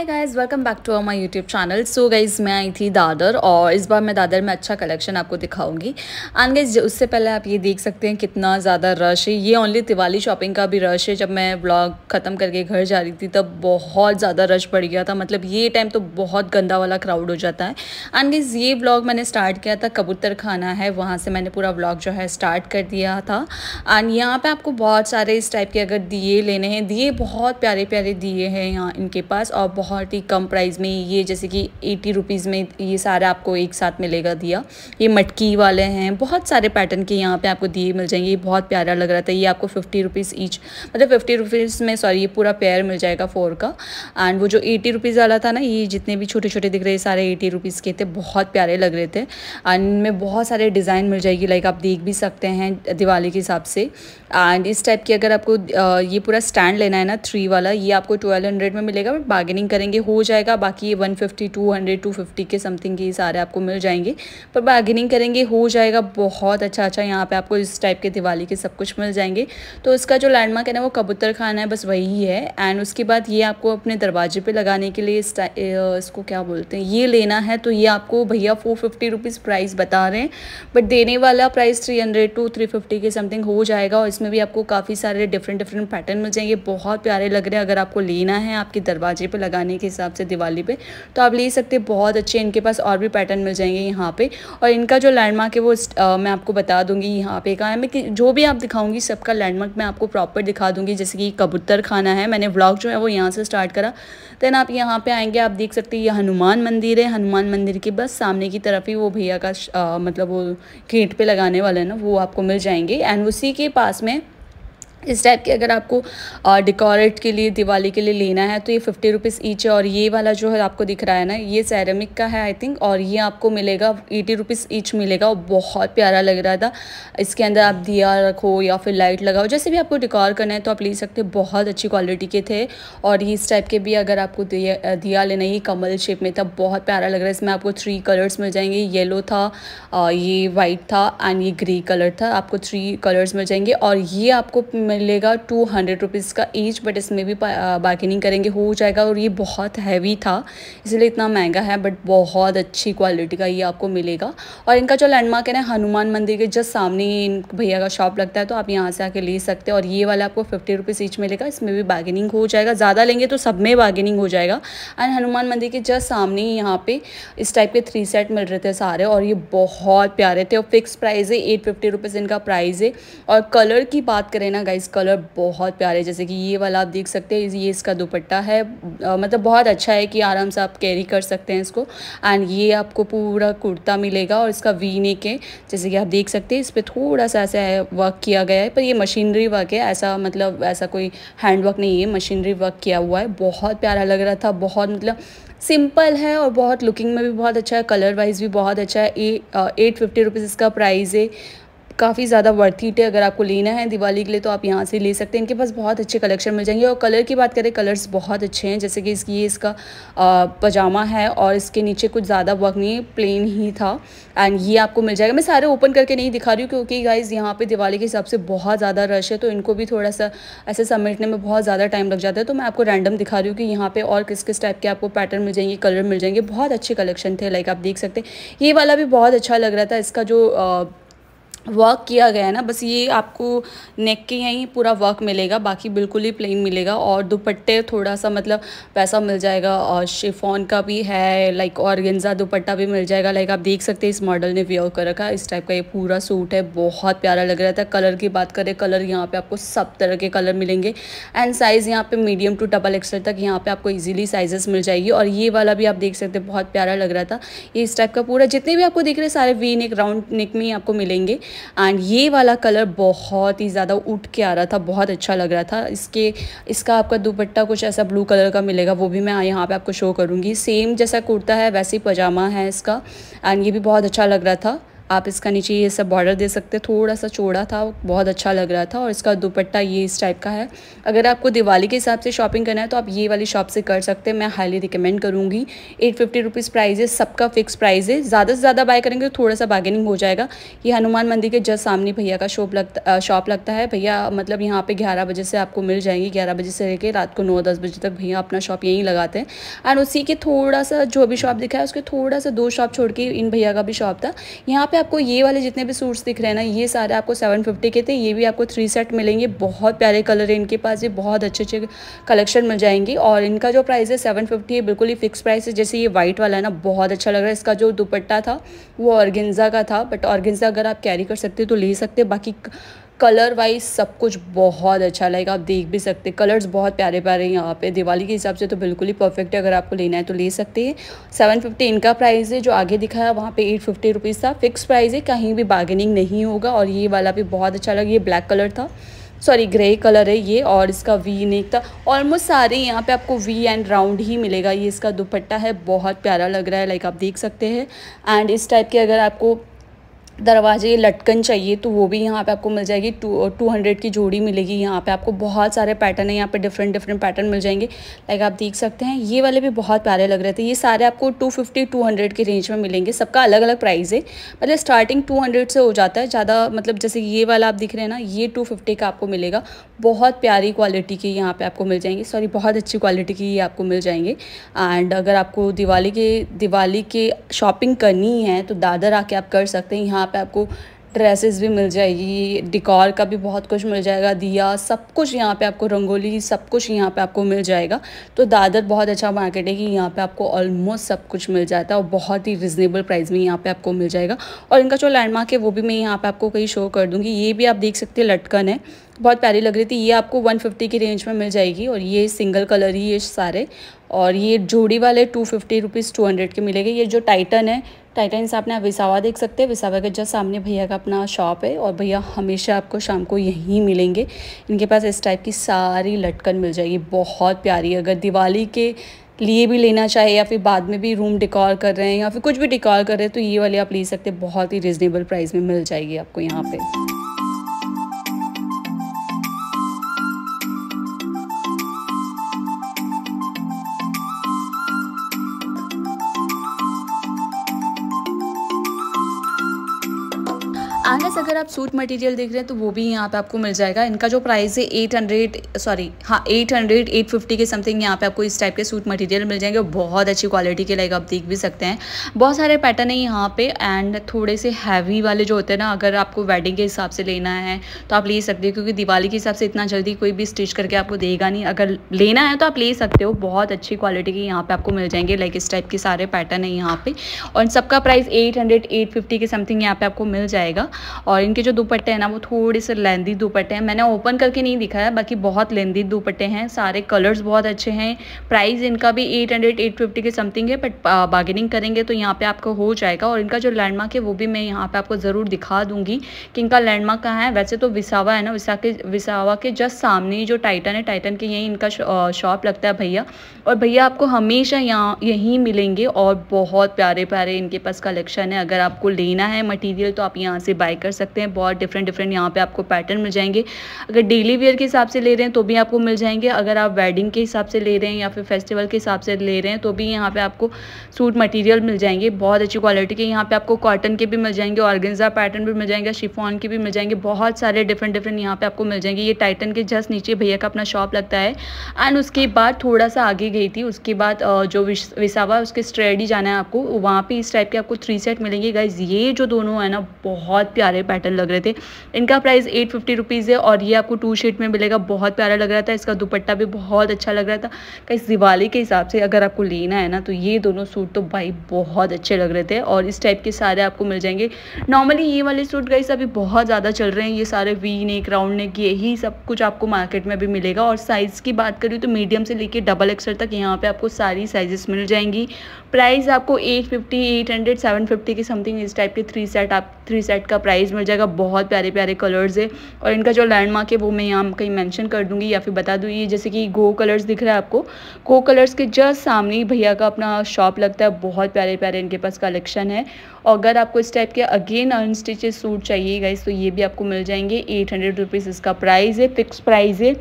hi guys welcome back to my YouTube channel so guys मैं आई थी दादर और इस बार मैं दादर में अच्छा कलेक्शन आपको दिखाऊंगी एंड गाइज उससे पहले आप ये देख सकते हैं कितना ज़्यादा रश है ये ओनली दिवाली शॉपिंग का भी रश है जब मैं ब्लॉग ख़त्म करके घर जा रही थी तब बहुत ज़्यादा रश पड़ गया था मतलब ये टाइम तो बहुत गंदा वाला क्राउड हो जाता है एंड गाइज ये ब्लॉग मैंने स्टार्ट किया था कबूतर खाना है वहाँ से मैंने पूरा ब्लॉग जो है स्टार्ट कर दिया था एंड यहाँ पर आपको बहुत सारे इस टाइप के अगर दिए लेने हैं दिए बहुत प्यारे प्यारे दिए हैं यहाँ इनके पास और बहुत बहुत ही कम प्राइस में ये जैसे कि एटी रुपीज़ में ये सारा आपको एक साथ मिलेगा दिया ये मटकी वाले हैं बहुत सारे पैटर्न के यहाँ पे आपको दिए मिल जाएंगे ये बहुत प्यारा लग रहा था ये आपको फिफ्टी रुपीज़ ईच मतलब फिफ्टी रुपीज़ में सॉरी ये पूरा पेयर मिल जाएगा फोर का एंड वो जो एटी रुपीज़ वाला था ना ये जितने भी छोटे छोटे दिख रहे सारे एटी रुपीज़ के थे बहुत प्यारे लग रहे थे एंड इनमें बहुत सारे डिज़ाइन मिल जाएगी लाइक आप देख भी सकते हैं दिवाली के हिसाब से एंड इस टाइप की अगर आपको ये पूरा स्टैंड लेना है ना थ्री वाला ये आपको ट्वेल्व हंड्रेड में मिलेगा बट बार्गेनिंग करेंगे हो जाएगा बाकी ये 150 200 250 के समथिंग के सारे आपको मिल जाएंगे पर बार्गेनिंग करेंगे हो जाएगा बहुत अच्छा अच्छा यहाँ पे आपको इस टाइप के दिवाली के सब कुछ मिल जाएंगे तो इसका जो लैंडमार्क है ना वो कबूतर खाना है बस वही है एंड उसके बाद ये आपको अपने दरवाजे पर लगाने के लिए इस इसको क्या बोलते हैं ये लेना है तो ये आपको भैया फोर फिफ्टी प्राइस बता रहे हैं बट देने वाला प्राइस थ्री टू थ्री के समथिंग हो जाएगा और इसमें भी आपको काफ़ी सारे डिफरेंट डिफरेंट पैटर्न मिल जाएंगे बहुत प्यारे लग रहे हैं अगर आपको लेना है आपके दरवाजे पर लगाने पैटर्न के हिसाब से दिवाली पे तो आप ले सकते हैं बहुत अच्छे इनके पास और भी पैटर्न मिल जाएंगे यहाँ पे और इनका जो लैंडमार्क है वो आ, मैं आपको बता दूंगी यहाँ पे का मैं जो भी आप दिखाऊंगी सबका लैंडमार्क मैं आपको प्रॉपर दिखा दूंगी जैसे कि कबूतर खाना है मैंने ब्लॉग जो है वो यहाँ से स्टार्ट करा देन आप यहाँ पर आएंगे आप देख सकते हैं ये हनुमान मंदिर है हनुमान मंदिर के बस सामने की तरफ ही वो भैया का मतलब वो गेट पर लगाने वाला है ना वो आपको मिल जाएंगे एंड उसी के पास में इस टाइप के अगर आपको डेकोरेट के लिए दिवाली के लिए लेना है तो ये फिफ्टी रुपीज़ ईच है और ये वाला जो है आपको दिख रहा है ना ये सैरमिक का है आई थिंक और ये आपको मिलेगा एटी रुपीज़ ईच मिलेगा और बहुत प्यारा लग रहा था इसके अंदर आप दिया रखो या फिर लाइट लगाओ जैसे भी आपको डिकॉर करना है तो आप ले सकते बहुत अच्छी क्वालिटी के थे और ये इस टाइप के भी अगर आपको दिया दिया लेना ये कमल शेप में था बहुत प्यारा लग रहा है इसमें आपको थ्री कलर्स मिल जाएंगे येलो था ये वाइट था एंड ये ग्रे कलर था आपको थ्री कलर्स मिल जाएंगे और ये आपको मिलेगा टू हंड्रेड रुपीज़ का ईच बट इसमें भी बार्गेनिंग करेंगे हो जाएगा और ये बहुत हैवी था इसलिए इतना महंगा है बट बहुत अच्छी क्वालिटी का ये आपको मिलेगा और इनका जो लैंडमार्क है ना हनुमान मंदिर के जस्ट सामने ही इन भैया का शॉप लगता है तो आप यहाँ से आके ले सकते हैं और ये वाला आपको फिफ्टी रुपीज़ ईच मिलेगा इसमें भी बार्गेनिंग हो जाएगा ज़्यादा लेंगे तो सब में बार्गेनिंग हो जाएगा एंड हनुमान मंदिर के जस्ट सामने ही यहाँ पे इस टाइप के थ्री सेट मिल रहे थे सारे और ये बहुत प्यारे थे और फिक्स प्राइज़ है एट फिफ्टी रुपीज़ इनका प्राइज़ है और कलर की बात करें ना गाइज गाइस कलर बहुत प्यारे जैसे कि ये वाला आप देख सकते हैं ये इसका दुपट्टा है मतलब बहुत अच्छा है कि आराम से आप कैरी कर सकते हैं इसको एंड ये आपको पूरा कुर्ता मिलेगा और इसका वी नेक है जैसे कि आप देख सकते हैं इस पर थोड़ा सा ऐसा वर्क किया गया है पर ये मशीनरी वर्क है ऐसा मतलब ऐसा कोई हैंड वर्क नहीं है मशीनरी वर्क किया हुआ है बहुत प्यारा लग रहा था बहुत मतलब सिंपल है और बहुत लुकिंग में भी बहुत अच्छा है कलर वाइज भी बहुत अच्छा है एट फिफ्टी रुपीज़ इसका प्राइस है काफ़ी ज़्यादा वर्थ हीट है अगर आपको लेना है दिवाली के लिए तो आप यहाँ से ले सकते हैं इनके पास बहुत अच्छे कलेक्शन मिल जाएंगे और कलर की बात करें कलर्स बहुत अच्छे हैं जैसे कि इसकी ये इसका पजामा है और इसके नीचे कुछ ज़्यादा वर्क नहीं प्लेन ही था एंड ये आपको मिल जाएगा मैं सारे ओपन करके नहीं दिखा रही हूँ क्योंकि गाइज़ यहाँ पर दिवाली के हिसाब से बहुत ज़्यादा रश है तो इनको भी थोड़ा सा ऐसे समेटने में बहुत ज़्यादा टाइम लग जाता है तो मैं आपको रैंडम दिखा रही हूँ कि यहाँ पर और किस किस टाइप के आपको पैटर्न मिल जाएंगे कलर मिल जाएंगे बहुत अच्छे कलेक्शन थे लाइक आप देख सकते हैं ये वाला भी बहुत अच्छा लग रहा था इसका जो वर्क किया गया है ना बस ये आपको नेक के यहीं पूरा वर्क मिलेगा बाकी बिल्कुल ही प्लेन मिलेगा और दुपट्टे थोड़ा सा मतलब वैसा मिल जाएगा और शिफॉन का भी है लाइक और गेंजा दुपट्टा भी मिल जाएगा लाइक आप देख सकते हैं इस मॉडल ने वेयर कर रखा है इस टाइप का ये पूरा सूट है बहुत प्यारा लग रहा था कलर की बात करें कलर यहाँ पर आपको सब तरह के कलर मिलेंगे एंड साइज़ यहाँ पर मीडियम टू डबल एक्सल तक यहाँ पर आपको ईजिली साइजेस मिल जाएगी और ये वाला भी आप देख सकते बहुत प्यारा लग रहा था ये इस टाइप का पूरा जितने भी आपको दिख रहे सारे वी नेक राउंड नेक में ही आपको मिलेंगे एंड ये वाला कलर बहुत ही ज़्यादा उठ के आ रहा था बहुत अच्छा लग रहा था इसके इसका आपका दुपट्टा कुछ ऐसा ब्लू कलर का मिलेगा वो भी मैं यहाँ पे आपको शो करूँगी सेम जैसा कुर्ता है वैसे ही पजामा है इसका एंड ये भी बहुत अच्छा लग रहा था आप इसका नीचे ये सब बॉर्डर दे सकते हैं थोड़ा सा चौड़ा था बहुत अच्छा लग रहा था और इसका दुपट्टा ये इस टाइप का है अगर आपको दिवाली के हिसाब से शॉपिंग करना है तो आप ये वाली शॉप से कर सकते हैं मैं हाईली रिकमेंड करूँगी एट फिफ्टी रुपीज़ प्राइस है सबका फिक्स प्राइस है ज़्यादा से ज़्यादा बाय करेंगे तो थोड़ा सा बार्गेनिंग हो जाएगा ये हनुमान मंदिर के जस्ट सामने भैया का शॉप लगता शॉप लगता है भैया मतलब यहाँ पर ग्यारह बजे से आपको मिल जाएंगी ग्यारह बजे से लेकर रात को नौ दस बजे तक भैया अपना शॉप यहीं लगाते हैं एंड उसी के थोड़ा सा जो भी शॉप दिखा है उसके थोड़ा सा दो शॉप छोड़ के इन भैया का भी शॉप था यहाँ पर आपको ये वाले जितने भी सूट्स दिख रहे हैं ना ये सारे आपको 750 के थे ये भी आपको थ्री सेट मिलेंगे बहुत प्यारे कलर है इनके पास ये बहुत अच्छे अच्छे कलेक्शन मिल जाएंगे और इनका जो प्राइस है 750 है बिल्कुल ही फिक्स प्राइस है जैसे ये वाइट वाला है ना बहुत अच्छा लग रहा है इसका जो दुपट्टा था वो ऑर्गेंजा का था बट ऑर्गेंजा अगर आप कैरी कर सकते हो तो ले सकते बाकी कलर वाइज सब कुछ बहुत अच्छा लाइक आप देख भी सकते कलर्स बहुत प्यारे प्यारे हैं यहाँ पे दिवाली के हिसाब से तो बिल्कुल ही परफेक्ट है अगर आपको लेना है तो ले सकते हैं सेवन फिफ्टी इनका प्राइस है जो आगे दिखाया वहाँ पे एट फिफ्टी रुपीज़ था फिक्स प्राइस है कहीं भी बार्गेनिंग नहीं होगा और ये वाला भी बहुत अच्छा लगा ये ब्लैक कलर था सॉरी ग्रे कलर है ये और इसका वी नेक था ऑलमोस्ट सारे यहाँ पे आपको वी एंड राउंड ही मिलेगा ये इसका दुपट्टा है बहुत प्यारा लग रहा है लाइक आप देख सकते हैं एंड इस टाइप के अगर आपको दरवाजे लटकन चाहिए तो वो भी यहाँ पे आपको मिल जाएगी टू टू हंड्रेड की जोड़ी मिलेगी यहाँ पे आपको बहुत सारे पैटर्न है यहाँ पे डिफरेंट डिफरेंट पैटर्न मिल जाएंगे लाइक आप देख सकते हैं ये वाले भी बहुत प्यारे लग रहे थे ये सारे आपको टू फिफ्टी टू हंड्रेड के रेंज में मिलेंगे सबका अलग अलग प्राइस है मतलब स्टार्टिंग टू हंड्रेड से हो जाता है ज़्यादा मतलब जैसे ये वाला आप दिख रहे हैं ना ये टू फिफ्टी का आपको मिलेगा बहुत प्यारी क्वालिटी के यहाँ पर आपको मिल जाएंगे सॉरी बहुत अच्छी क्वालिटी के ये आपको मिल जाएंगे एंड अगर आपको दिवाली के दिवाली के शॉपिंग करनी है तो दादर आके आप कर सकते हैं यहाँ पे आपको ड्रेसेस भी मिल जाएगी डिकॉर का भी बहुत कुछ मिल जाएगा दिया सब कुछ यहाँ पे आपको रंगोली सब कुछ यहाँ पे आपको मिल जाएगा तो दादर बहुत अच्छा मार्केट है कि यहाँ पे आपको ऑलमोस्ट सब कुछ मिल जाता है और बहुत ही रिजनेबल प्राइस में यहाँ पे आपको मिल जाएगा और इनका जो लैंडमार्क है वो भी मैं यहाँ पे आपको कहीं शो कर दूँगी ये भी आप देख सकते हैं लटकन है बहुत प्यारी लग रही थी ये आपको वन की रेंज में मिल जाएगी और ये सिंगल कलर ही ये सारे और ये जोड़ी वाले two fifty rupees two hundred के मिलेगी ये जो टाइटन है टाइटेंस आपने आप विसावा देख सकते हैं विसावा के जस्ट सामने भैया का अपना शॉप है और भैया हमेशा आपको शाम को यहीं मिलेंगे इनके पास इस टाइप की सारी लटकन मिल जाएगी बहुत प्यारी अगर दिवाली के लिए भी लेना चाहे या फिर बाद में भी रूम डिकॉर कर रहे हैं या फिर कुछ भी डिकॉर कर रहे हैं तो ये वाले आप ले सकते हैं बहुत ही रिजनेबल प्राइस में मिल जाएगी आपको यहाँ पर आप सूट मटेरियल देख रहे हैं तो वो भी यहाँ पे आपको मिल जाएगा इनका जो प्राइस है एट हंड्रेड सॉरी हाँ एट हंड्रेड एट फिफ्टी के समथिंग यहाँ पे आपको इस टाइप के सूट मटेरियल मिल जाएंगे बहुत अच्छी क्वालिटी के लाइक आप देख भी सकते हैं बहुत सारे पैटर्न है यहाँ पे एंड थोड़े से हैवी वाले जो होते हैं ना अगर आपको वेडिंग के हिसाब से लेना है तो आप ले सकते हो क्योंकि दिवाली के हिसाब से इतना जल्दी कोई भी स्टिच करके आपको देगा नहीं अगर लेना है तो आप ले सकते हो बहुत अच्छी क्वालिटी के यहाँ पर आपको मिल जाएंगे लाइक इस टाइप के सारे पैटर्न है यहाँ पे और सबका price eight hundred eight fifty के समथिंग यहाँ पे आपको मिल जाएगा और इनके जो दुपट्टे हैं ना वो थोड़े से लेंदी दुपट्टे हैं मैंने ओपन करके नहीं दिखाया बाकी बहुत लेंदी दुपट्टे हैं सारे कलर्स बहुत अच्छे हैं प्राइस इनका भी एट हंड्रेड एट फिफ्टी के समथिंग है बट बार्गेनिंग करेंगे तो यहाँ पे आपको हो जाएगा और इनका जो लैंडमार्क है वो भी मैं यहाँ पर आपको ज़रूर दिखा दूँगी कि इनका लैंडमार्क कहाँ है वैसे तो विसावा है ना विसा के विसावा के जस्ट सामने जो टाइटन है टाइटन के यहीं इनका शॉप लगता है भैया और भैया आपको हमेशा यहाँ यहीं मिलेंगे और बहुत प्यारे प्यारे इनके पास कलेक्शन है अगर आपको लेना है मटीरियल तो आप यहाँ से बाय कर सकते हैं सकते हैं बहुत डिफरेंट डिफरेंट यहाँ पे आपको पैटर्न मिल जाएंगे अगर डेली वेयर के हिसाब से ले रहे हैं तो भी आपको मिल जाएंगे अगर आप वेडिंग के हिसाब से ले रहे हैं या फिर फेस्टिवल के हिसाब से ले रहे हैं तो भी यहाँ पे आपको सूट मटीरियल मिल जाएंगे बहुत अच्छी क्वालिटी के यहाँ पे आपको कॉटन के भी मिल जाएंगे ऑर्गेंजा पैटर्न भी मिल जाएंगे शिफॉन के भी मिल जाएंगे बहुत सारे डिफरेंट डिफरेंट यहाँ पर आपको मिल जाएंगे ये टाइटन के जस्ट नीचे भैया का अपना शॉप लगता है एंड उसके बाद थोड़ा सा आगे गई थी उसके बाद जो विसावा उसके स्ट्रेडी जाना है आपको वहाँ पर इस टाइप के आपको थ्री सेट मिलेंगे गाइज ये जो दोनों है ना बहुत प्यारे पैटर्न बेहतर लग रहे थे इनका प्राइस एट फिफ्टी रुपीज़ है और ये आपको टू शेड में मिलेगा बहुत प्यारा लग रहा था इसका दुपट्टा भी बहुत अच्छा लग रहा था कहीं दिवाली के हिसाब से अगर आपको लेना है ना तो ये दोनों सूट तो भाई बहुत अच्छे लग रहे थे और इस टाइप के सारे आपको मिल जाएंगे नॉर्मली ये वाले सूट गई अभी बहुत ज़्यादा चल रहे हैं ये सारे वी नेक राउंड नेक यही सब कुछ आपको मार्केट में भी मिलेगा और साइज़ की बात करूँ तो मीडियम से लेके डबल एक्सर तक यहाँ पे आपको सारी साइजेस मिल जाएंगी प्राइस आपको 850, 800, 750 के समथिंग इस टाइप के थ्री सेट आप थ्री सेट का प्राइस मिल जाएगा बहुत प्यारे प्यारे कलर्स है और इनका जो लैंडमार्क है वो मैं यहाँ कहीं मैंशन कर दूँगी या फिर बता दूँ ये जैसे कि गो कलर्स दिख रहा है आपको गो कलर्स के जस्ट सामने ही भैया का अपना शॉप लगता है बहुत प्यारे प्यारे इनके पास कलेक्शन है और अगर आपको इस टाइप के अगेन अनस्टिचेज सूट चाहिए गाइस तो ये भी आपको मिल जाएंगे एट हंड्रेड रुपीज़ इसका प्राइस है फिक्स प्राइस है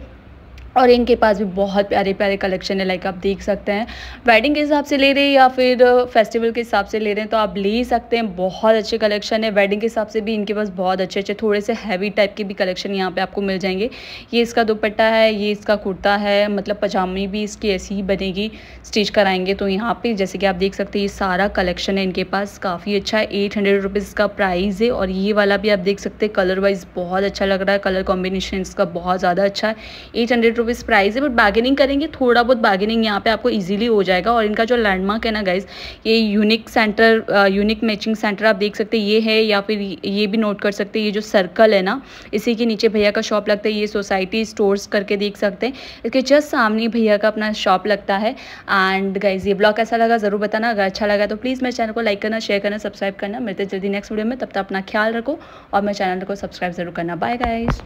और इनके पास भी बहुत प्यारे प्यारे कलेक्शन है लाइक आप देख सकते हैं वेडिंग के हिसाब से ले रहे हैं या फिर फेस्टिवल uh, के हिसाब से ले रहे हैं तो आप ले सकते हैं बहुत अच्छे कलेक्शन है वेडिंग के हिसाब से भी इनके पास बहुत अच्छे अच्छे थोड़े से हैवी टाइप के भी कलेक्शन यहाँ पे आपको मिल जाएंगे ये इसका दुपट्टा है ये इसका कुर्ता है मतलब पजामी भी इसकी ऐसी ही बनेगी स्टिच कराएंगे तो यहाँ पर जैसे कि आप देख सकते हैं ये सारा कलेक्शन है इनके पास काफ़ी अच्छा है एट हंड्रेड रुपीज़ का प्राइस है और ये वाला भी आप देख सकते हैं कलर वाइज बहुत अच्छा लग रहा है कलर कॉम्बिनेशन इसका बहुत ज़्यादा अच्छा है एट हंड्रेड रुपीज़ प्राइस है बट बार्गेनिंग करेंगे थोड़ा बहुत बार्गेनिंग यहाँ पे आपको इजीली हो जाएगा और इनका जो लैंडमार्क है ना गाइज ये unique centre unique matching centre आप देख सकते हैं ये है या फिर ये भी नोट कर सकते हैं ये जो सर्कल है ना इसी के नीचे भैया का शॉप लगता है ये सोसाइटी स्टोर्स करके देख सकते हैं इसके जस्ट सामने भैया का अपना शॉप लगता है एंड गाइज ये ब्लॉग कैसा लगा ज़रूर बताना अगर अच्छा लगा तो प्लीज़ मेरे चैनल को लाइक करना शेयर करना सब्सक्राइब करना मिलते जल्दी नेक्स्ट वीडियो में तब तक अपना ख्याल रखो और मेरे चैनल को सब्सक्राइब ज़रूर करना बाय गाइज़